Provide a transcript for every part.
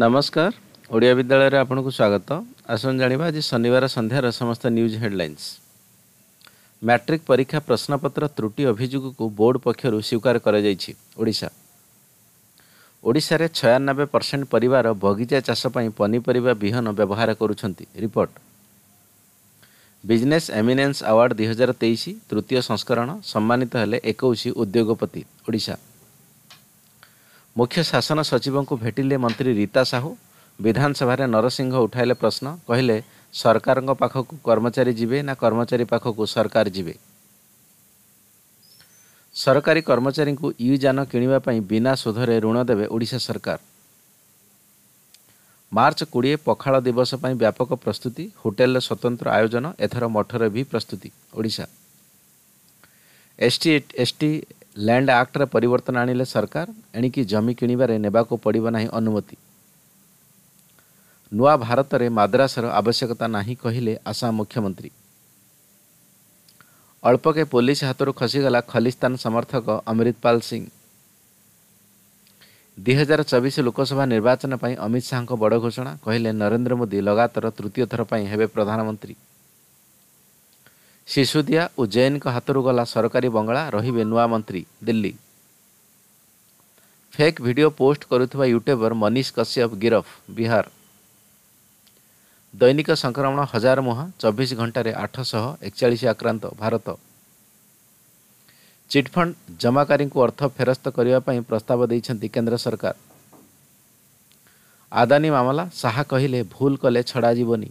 ନମସ୍କାର ଓଡ଼ିଆ ବିଦ୍ୟାଳୟରେ ଆପଣଙ୍କୁ ସ୍ୱାଗତ ଆସନ୍ତୁ ଜାଣିବା ଆଜି ଶନିବାର ସନ୍ଧ୍ୟାର ସମସ୍ତ ନ୍ୟୁଜ୍ ହେଡ଼ଲାଇନ୍ସ ମ୍ୟାଟ୍ରିକ୍ ପରୀକ୍ଷା ପ୍ରଶ୍ନପତ୍ର ତ୍ରୁଟି ଅଭିଯୋଗକୁ ବୋର୍ଡ ପକ୍ଷରୁ ସ୍ୱୀକାର କରାଯାଇଛି ଓଡ଼ିଶା ଓଡ଼ିଶାରେ ଛୟାନବେ ପରସେଣ୍ଟ ପରିବାର ବଗିଚା ଚାଷ ପାଇଁ ପନିପରିବା ବିହନ ବ୍ୟବହାର କରୁଛନ୍ତି ରିପୋର୍ଟ ବିଜନେସ୍ ଏମିନେନ୍ସ ଆୱାର୍ଡ ଦୁଇହଜାର ତେଇଶ ତୃତୀୟ ସଂସ୍କରଣ ସମ୍ମାନିତ ହେଲେ ଏକୋଇଶ ଉଦ୍ୟୋଗପତି ଓଡ଼ିଶା ମୁଖ୍ୟ ଶାସନ ସଚିବଙ୍କୁ ଭେଟିଲେ ମନ୍ତ୍ରୀ ରୀତା ସାହୁ ବିଧାନସଭାରେ ନରସିଂହ ଉଠାଇଲେ ପ୍ରଶ୍ନ କହିଲେ ସରକାରଙ୍କ ପାଖକୁ କର୍ମଚାରୀ ଯିବେ ନା କର୍ମଚାରୀ ପାଖକୁ ସରକାର ଯିବେ ସରକାରୀ କର୍ମଚାରୀଙ୍କୁ ୟୁ ଯାନ କିଣିବା ପାଇଁ ବିନା ସୁଧରେ ଋଣ ଦେବେ ଓଡ଼ିଶା ସରକାର ମାର୍ଚ୍ଚ କୋଡ଼ିଏ ପଖାଳ ଦିବସ ପାଇଁ ବ୍ୟାପକ ପ୍ରସ୍ତୁତି ହୋଟେଲର ସ୍ୱତନ୍ତ୍ର ଆୟୋଜନ ଏଥର ମଠରେ ବି ପ୍ରସ୍ତୁତି ଓଡ଼ିଶା ଏସ୍ ଟି ଲ୍ୟାଣ୍ଡ ଆକ୍ଟରେ ପରିବର୍ତ୍ତନ ଆଣିଲେ ସରକାର ଏଣିକି ଜମି କିଣିବାରେ ନେବାକୁ ପଡ଼ିବ ନାହିଁ ଅନୁମତି ନୂଆ ଭାରତରେ ମାଦ୍ରାସର ଆବଶ୍ୟକତା ନାହିଁ କହିଲେ ଆସାମ ମୁଖ୍ୟମନ୍ତ୍ରୀ ଅଳ୍ପକେ ପୋଲିସ ହାତରୁ ଖସିଗଲା ଖଲିସ୍ତାନ ସମର୍ଥକ ଅମ୍ରିତପାଲ ସିଂ ଦୁଇହଜାର ଚବିଶ ଲୋକସଭା ନିର୍ବାଚନ ପାଇଁ ଅମିତ ଶାହାଙ୍କ ବଡ଼ ଘୋଷଣା କହିଲେ ନରେନ୍ଦ୍ର ମୋଦି ଲଗାତାର ତୃତୀୟ ଥର ପାଇଁ ହେବେ ପ୍ରଧାନମନ୍ତ୍ରୀ ଶିଶୁଦିଆ ଓ ଜୈନଙ୍କ ହାତରୁ ଗଲା ସରକାରୀ ବଙ୍ଗଳା ରହିବେ ନୂଆ ମନ୍ତ୍ରୀ ଦିଲ୍ଲୀ ଫେକ୍ ଭିଡ଼ିଓ ପୋଷ୍ଟ କରୁଥିବା ୟୁଟ୍ୟୁବର ମନୀଷ କଶ୍ୟପ ଗିରଫ ବିହାର ଦୈନିକ ସଂକ୍ରମଣ ହଜାର ମୁହାଁ ଚବିଶ ଘଣ୍ଟାରେ ଆଠଶହ ଏକଚାଳିଶ ଆକ୍ରାନ୍ତ ଭାରତ ଚିଟ୍ଫଣ୍ଡ ଜମାକାରୀଙ୍କୁ ଅର୍ଥ ଫେରସ୍ତ କରିବା ପାଇଁ ପ୍ରସ୍ତାବ ଦେଇଛନ୍ତି କେନ୍ଦ୍ର ସରକାର ଆଦାନୀ ମାମଲା ଶାହା କହିଲେ ଭୁଲ କଲେ ଛଡ଼ାଯିବନି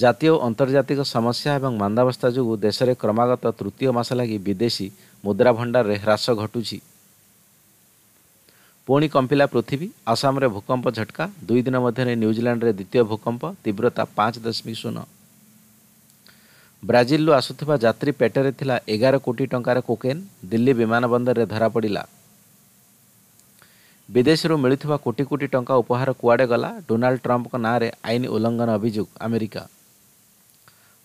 ଜାତୀୟ ଓ ଆନ୍ତର୍ଜାତିକ ସମସ୍ୟା ଏବଂ ମାନ୍ଦାବସ୍ଥା ଯୋଗୁଁ ଦେଶରେ କ୍ରମାଗତ ତୃତୀୟ ମାସ ଲାଗି ବିଦେଶୀ ମୁଦ୍ରା ଭଣ୍ଡାରରେ ହ୍ରାସ ଘଟୁଛି ପୁଣି କମ୍ପିଲା ପୃଥିବୀ ଆସାମରେ ଭୂକମ୍ପ ଝଟକା ଦୁଇ ଦିନ ମଧ୍ୟରେ ନ୍ୟୁଜିଲାଣ୍ଡରେ ଦ୍ୱିତୀୟ ଭୂକମ୍ପ ତୀବ୍ରତା ପାଞ୍ଚ ଦଶମିକ ଶୂନ ବ୍ରାଜିଲ୍ରୁ ଆସୁଥିବା ଯାତ୍ରୀ ପେଟରେ ଥିଲା ଏଗାର କୋଟି ଟଙ୍କାର କୋକେନ୍ ଦିଲ୍ଲୀ ବିମାନ ବନ୍ଦରରେ ଧରାପଡ଼ିଲା ବିଦେଶରୁ ମିଳୁଥିବା କୋଟି କୋଟି ଟଙ୍କା ଉପହାର କୁଆଡ଼େ ଗଲା ଡୋନାଲ୍ଡ ଟ୍ରମ୍ପଙ୍କ ନାଁରେ ଆଇନ ଉଲ୍ଲଙ୍ଘନ ଅଭିଯୋଗ ଆମେରିକା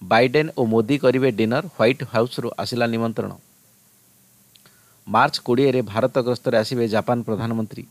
ବାଇଡେନ୍ ଓ ମୋଦି କରିବେ ଡିନର ହ୍ୱାଇଟ୍ ହାଉସ୍ରୁ ଆସିଲା ନିମନ୍ତ୍ରଣ ମାର୍ଚ୍ଚ କୋଡ଼ିଏରେ ଭାରତ ଗସ୍ତରେ ଆସିବେ ଜାପାନ ପ୍ରଧାନମନ୍ତ୍ରୀ